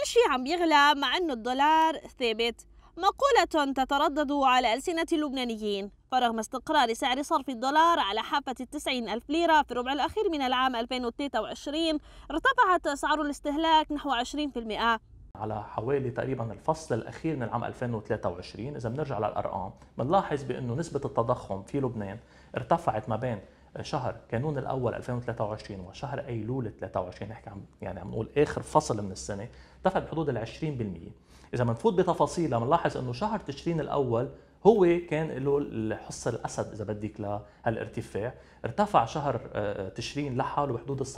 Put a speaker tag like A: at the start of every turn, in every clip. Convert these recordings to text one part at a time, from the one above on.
A: كل شيء عم يغلى مع انه الدولار ثابت مقولة تتردد على ألسنة اللبنانيين فرغم استقرار سعر صرف الدولار على حافة التسعين ألف ليرة في الربع الأخير من العام 2023 ارتفعت أسعار الاستهلاك نحو 20%
B: على حوالي تقريبا الفصل الاخير من العام 2023 اذا بنرجع للارقام بنلاحظ بانه نسبه التضخم في لبنان ارتفعت ما بين شهر كانون الاول 2023 وشهر ايلول 23 نحكي عم يعني عم نقول اخر فصل من السنه ارتفعت بحدود ال 20% اذا بنفوت بتفاصيلها بنلاحظ انه شهر تشرين الاول هو كان له الحصه الاسد اذا بدك لهالارتفاع، ارتفع شهر آه، آه، تشرين لحاله بحدود ال 17%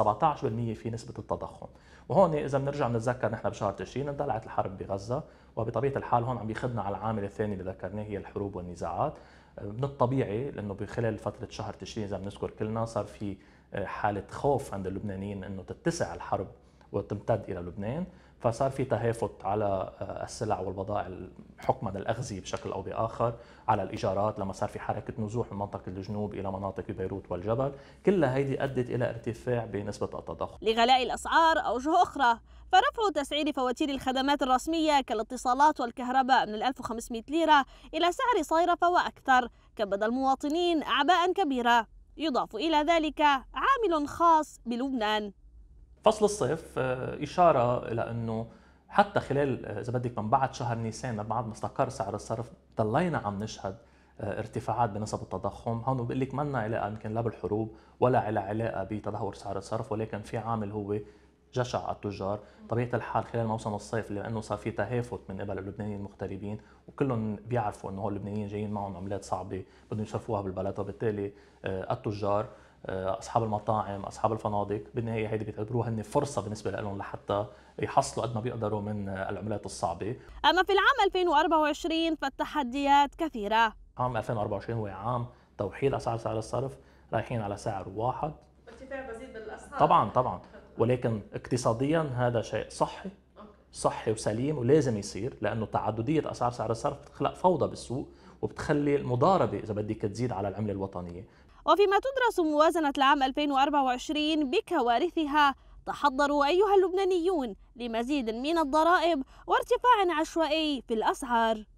B: في نسبه التضخم، وهون اذا بنرجع بنتذكر نحن بشهر تشرين اندلعت الحرب بغزه وبطبيعه الحال هون عم بيخدنا على العامل الثاني اللي ذكرناه هي الحروب والنزاعات، من الطبيعي لانه بخلال فتره شهر تشرين اذا بنذكر كلنا صار في آه، حاله خوف عند اللبنانيين انه تتسع الحرب وتمتد الى لبنان فصار في تهافت على آه، السلع والبضائع حكما الاغذيه بشكل او باخر على الايجارات لما صار في حركه نزوح من منطقه الجنوب الى مناطق بيروت والجبل كل هيدي ادت الى ارتفاع بنسبه التضخم
A: لغلاء الاسعار اوجه اخرى فرفع تسعير فواتير الخدمات الرسميه كالاتصالات والكهرباء من 1500 ليره الى سعر صيرفه واكثر كبد المواطنين اعباء كبيره يضاف الى ذلك عامل خاص بلبنان
B: فصل الصيف آه، إشارة إلى أنه حتى خلال آه، إذا بدك من بعد شهر نيسان بعد ما استقر سعر الصرف ضلينا عم نشهد آه، ارتفاعات بنسب التضخم، هون بقول لك منا علاقة يمكن لا بالحروب ولا على علاقة بتدهور سعر الصرف ولكن في عامل هو جشع التجار، طبيعة الحال خلال موسم الصيف لأنه صار في تهافت من قبل اللبنانيين المغتربين وكلهم بيعرفوا أنه هول اللبنانيين جايين معهم عملات صعبة بدهم يصرفوها بالبلد وبالتالي التجار آه، اصحاب المطاعم اصحاب الفنادق بالنهايه هيدي بيعتبروها هن فرصه بالنسبه لهم لحتى يحصلوا قد ما بيقدروا من العملات الصعبه
A: اما في العام 2024 فالتحديات كثيره
B: عام 2024 هو عام توحيد اسعار سعر الصرف رايحين على سعر واحد
A: ارتفاع بزيد بالاسعار طبعا
B: طبعا ولكن اقتصاديا هذا شيء صحي صحي وسليم ولازم يصير لانه تعدديه اسعار سعر الصرف بتخلق فوضى بالسوق وبتخلي المضاربه اذا بدك تزيد على العمله الوطنيه
A: وفيما تدرس موازنه العام 2024 بكوارثها تحضروا ايها اللبنانيون لمزيد من الضرائب وارتفاع عشوائي في الاسعار